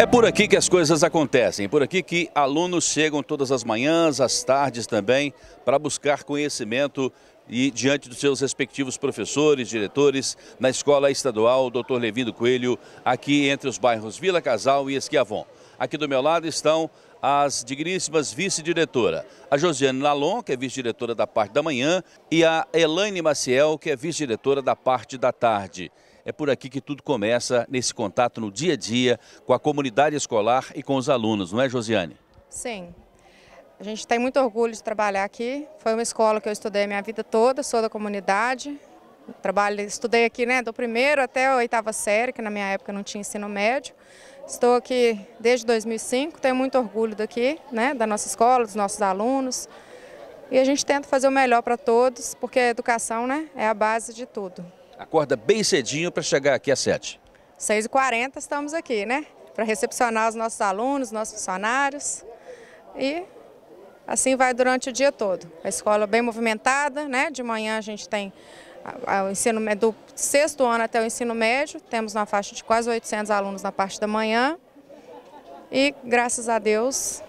É por aqui que as coisas acontecem, por aqui que alunos chegam todas as manhãs, às tardes também, para buscar conhecimento e diante dos seus respectivos professores, diretores, na Escola Estadual Dr. Levindo Coelho, aqui entre os bairros Vila Casal e Esquiavon. Aqui do meu lado estão as digníssimas vice-diretora, a Josiane Lalon, que é vice-diretora da parte da manhã, e a Elaine Maciel, que é vice-diretora da parte da tarde. É por aqui que tudo começa nesse contato no dia a dia com a comunidade escolar e com os alunos, não é, Josiane? Sim. A gente tem muito orgulho de trabalhar aqui. Foi uma escola que eu estudei a minha vida toda, sou da comunidade. Trabalho, estudei aqui né, do primeiro até a oitava série, que na minha época não tinha ensino médio. Estou aqui desde 2005, tenho muito orgulho daqui, né, da nossa escola, dos nossos alunos. E a gente tenta fazer o melhor para todos, porque a educação né, é a base de tudo. Acorda bem cedinho para chegar aqui às 7. 6h40 estamos aqui, né? Para recepcionar os nossos alunos, nossos funcionários. E assim vai durante o dia todo. A escola bem movimentada, né? De manhã a gente tem o ensino do sexto ano até o ensino médio, temos uma faixa de quase 800 alunos na parte da manhã. E graças a Deus,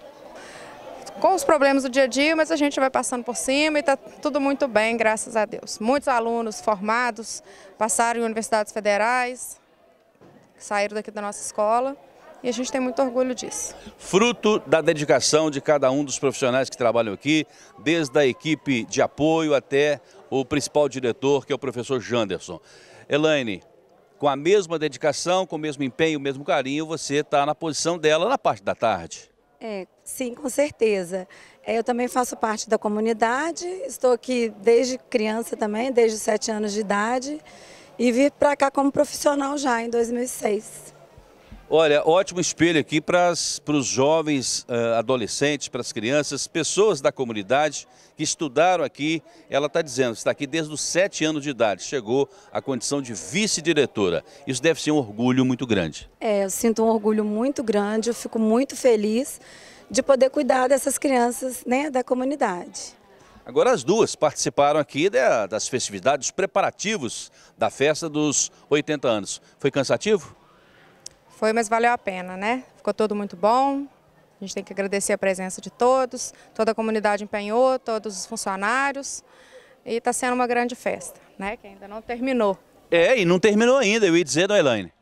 com os problemas do dia a dia, mas a gente vai passando por cima e está tudo muito bem, graças a Deus. Muitos alunos formados passaram em universidades federais, saíram daqui da nossa escola e a gente tem muito orgulho disso. Fruto da dedicação de cada um dos profissionais que trabalham aqui, desde a equipe de apoio até o principal diretor, que é o professor Janderson. Elaine, com a mesma dedicação, com o mesmo empenho, o mesmo carinho, você está na posição dela na parte da tarde. É, sim, com certeza. É, eu também faço parte da comunidade, estou aqui desde criança também, desde sete anos de idade, e vim para cá como profissional já em 2006. Olha, ótimo espelho aqui para os jovens uh, adolescentes, para as crianças, pessoas da comunidade que estudaram aqui. Ela está dizendo, está aqui desde os sete anos de idade, chegou à condição de vice-diretora. Isso deve ser um orgulho muito grande. É, eu sinto um orgulho muito grande, eu fico muito feliz de poder cuidar dessas crianças né, da comunidade. Agora as duas participaram aqui das festividades preparativos da festa dos 80 anos. Foi cansativo? Foi, mas valeu a pena, né? Ficou tudo muito bom. A gente tem que agradecer a presença de todos, toda a comunidade empenhou, todos os funcionários. E está sendo uma grande festa, né? Que ainda não terminou. É, e não terminou ainda, eu ia dizer, do Elaine.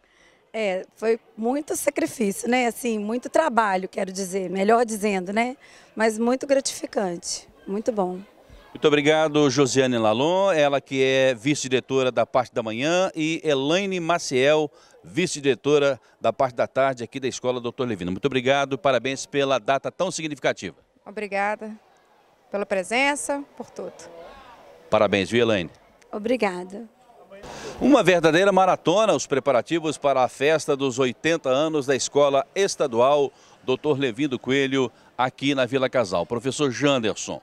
É, foi muito sacrifício, né? Assim, muito trabalho, quero dizer, melhor dizendo, né? Mas muito gratificante, muito bom. Muito obrigado, Josiane Lalon, ela que é vice-diretora da parte da manhã, e Elaine Maciel, vice-diretora da parte da tarde aqui da Escola Doutor Levino. Muito obrigado, parabéns pela data tão significativa. Obrigada pela presença, por tudo. Parabéns, viu, Elaine? Obrigada. Uma verdadeira maratona, os preparativos para a festa dos 80 anos da Escola Estadual Doutor Levindo Coelho, aqui na Vila Casal. Professor Janderson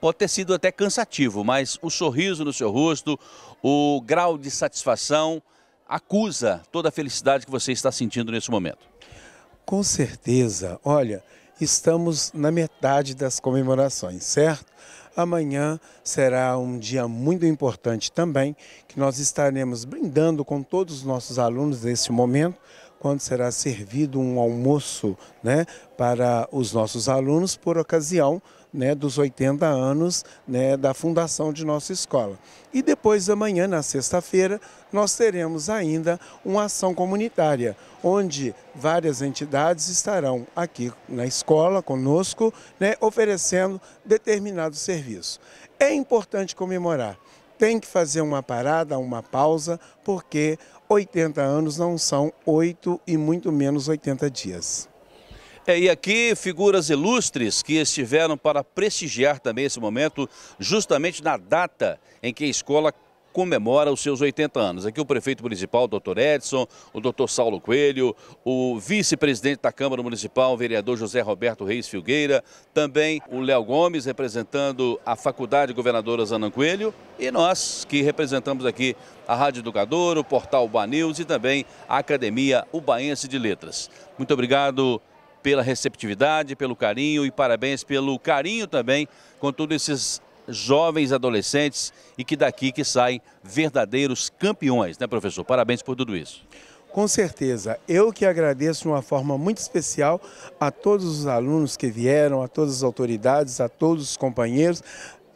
pode ter sido até cansativo, mas o sorriso no seu rosto, o grau de satisfação acusa toda a felicidade que você está sentindo nesse momento. Com certeza. Olha, estamos na metade das comemorações, certo? Amanhã será um dia muito importante também, que nós estaremos brindando com todos os nossos alunos neste momento quando será servido um almoço né, para os nossos alunos por ocasião né, dos 80 anos né, da fundação de nossa escola. E depois amanhã, na sexta-feira, nós teremos ainda uma ação comunitária, onde várias entidades estarão aqui na escola conosco, né, oferecendo determinado serviço. É importante comemorar tem que fazer uma parada, uma pausa, porque 80 anos não são 8 e muito menos 80 dias. É, e aqui figuras ilustres que estiveram para prestigiar também esse momento, justamente na data em que a escola comemora os seus 80 anos. Aqui o prefeito municipal, o doutor Edson, o doutor Saulo Coelho, o vice-presidente da Câmara Municipal, o vereador José Roberto Reis Filgueira, também o Léo Gomes, representando a Faculdade Governadora Zanan Coelho, e nós que representamos aqui a Rádio Educador, o portal Uba News e também a Academia Ubaense de Letras. Muito obrigado pela receptividade, pelo carinho e parabéns pelo carinho também com todos esses jovens adolescentes e que daqui que saem verdadeiros campeões, né, professor? Parabéns por tudo isso. Com certeza. Eu que agradeço de uma forma muito especial a todos os alunos que vieram, a todas as autoridades, a todos os companheiros,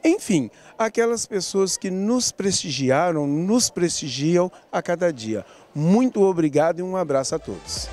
enfim, aquelas pessoas que nos prestigiaram, nos prestigiam a cada dia. Muito obrigado e um abraço a todos.